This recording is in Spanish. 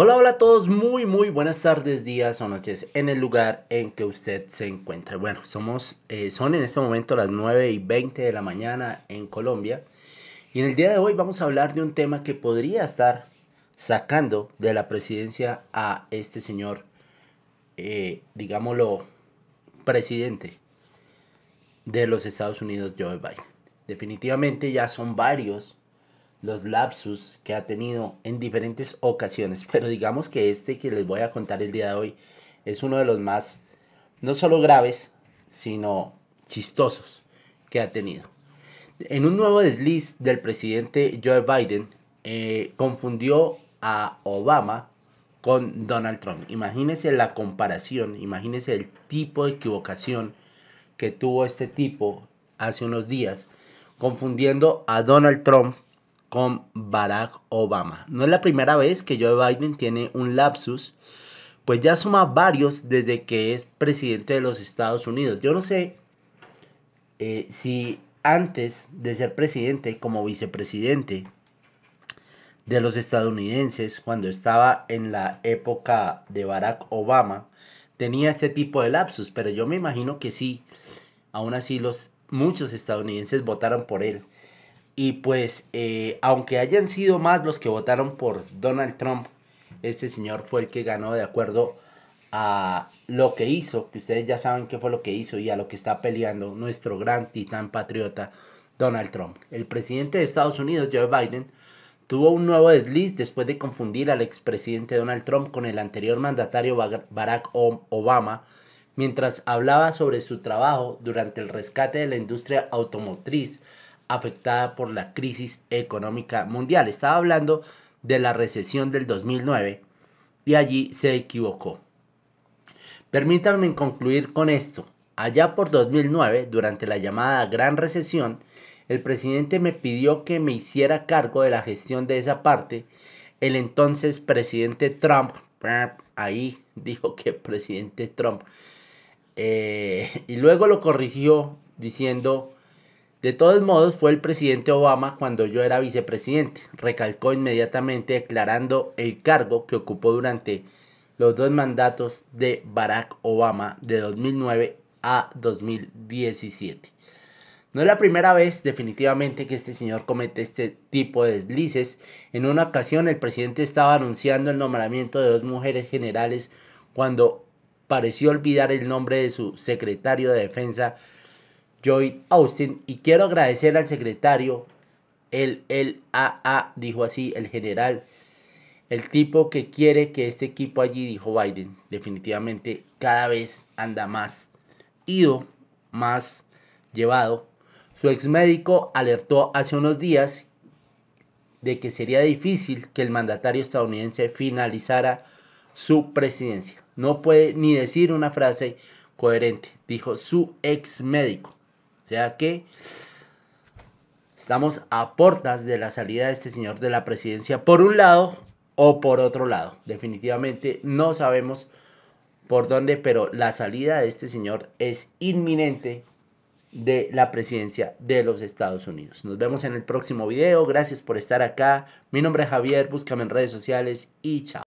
Hola, hola a todos, muy, muy buenas tardes, días o noches en el lugar en que usted se encuentre. Bueno, somos, eh, son en este momento las 9 y 20 de la mañana en Colombia y en el día de hoy vamos a hablar de un tema que podría estar sacando de la presidencia a este señor, eh, digámoslo, presidente de los Estados Unidos, Joe Biden. Definitivamente ya son varios los lapsus que ha tenido en diferentes ocasiones, pero digamos que este que les voy a contar el día de hoy es uno de los más, no solo graves, sino chistosos que ha tenido. En un nuevo desliz del presidente Joe Biden, eh, confundió a Obama con Donald Trump. Imagínense la comparación, imagínense el tipo de equivocación que tuvo este tipo hace unos días, confundiendo a Donald Trump con Barack Obama. No es la primera vez que Joe Biden tiene un lapsus, pues ya suma varios desde que es presidente de los Estados Unidos. Yo no sé eh, si antes de ser presidente, como vicepresidente de los estadounidenses, cuando estaba en la época de Barack Obama, tenía este tipo de lapsus, pero yo me imagino que sí. Aún así, los, muchos estadounidenses votaron por él. Y pues, eh, aunque hayan sido más los que votaron por Donald Trump, este señor fue el que ganó de acuerdo a lo que hizo, que ustedes ya saben qué fue lo que hizo y a lo que está peleando nuestro gran titán patriota Donald Trump. El presidente de Estados Unidos, Joe Biden, tuvo un nuevo desliz después de confundir al expresidente Donald Trump con el anterior mandatario Barack Obama mientras hablaba sobre su trabajo durante el rescate de la industria automotriz afectada por la crisis económica mundial. Estaba hablando de la recesión del 2009 y allí se equivocó. Permítanme concluir con esto. Allá por 2009, durante la llamada Gran Recesión, el presidente me pidió que me hiciera cargo de la gestión de esa parte. El entonces presidente Trump, ahí dijo que presidente Trump, eh, y luego lo corrigió diciendo de todos modos, fue el presidente Obama cuando yo era vicepresidente, recalcó inmediatamente declarando el cargo que ocupó durante los dos mandatos de Barack Obama de 2009 a 2017. No es la primera vez definitivamente que este señor comete este tipo de deslices. En una ocasión el presidente estaba anunciando el nombramiento de dos mujeres generales cuando pareció olvidar el nombre de su secretario de defensa Joy Austin, y quiero agradecer al secretario, el, el AA, dijo así, el general, el tipo que quiere que este equipo allí, dijo Biden, definitivamente cada vez anda más ido, más llevado. Su ex médico alertó hace unos días de que sería difícil que el mandatario estadounidense finalizara su presidencia. No puede ni decir una frase coherente, dijo su ex médico. O sea que estamos a puertas de la salida de este señor de la presidencia por un lado o por otro lado. Definitivamente no sabemos por dónde, pero la salida de este señor es inminente de la presidencia de los Estados Unidos. Nos vemos en el próximo video. Gracias por estar acá. Mi nombre es Javier. Búscame en redes sociales y chao.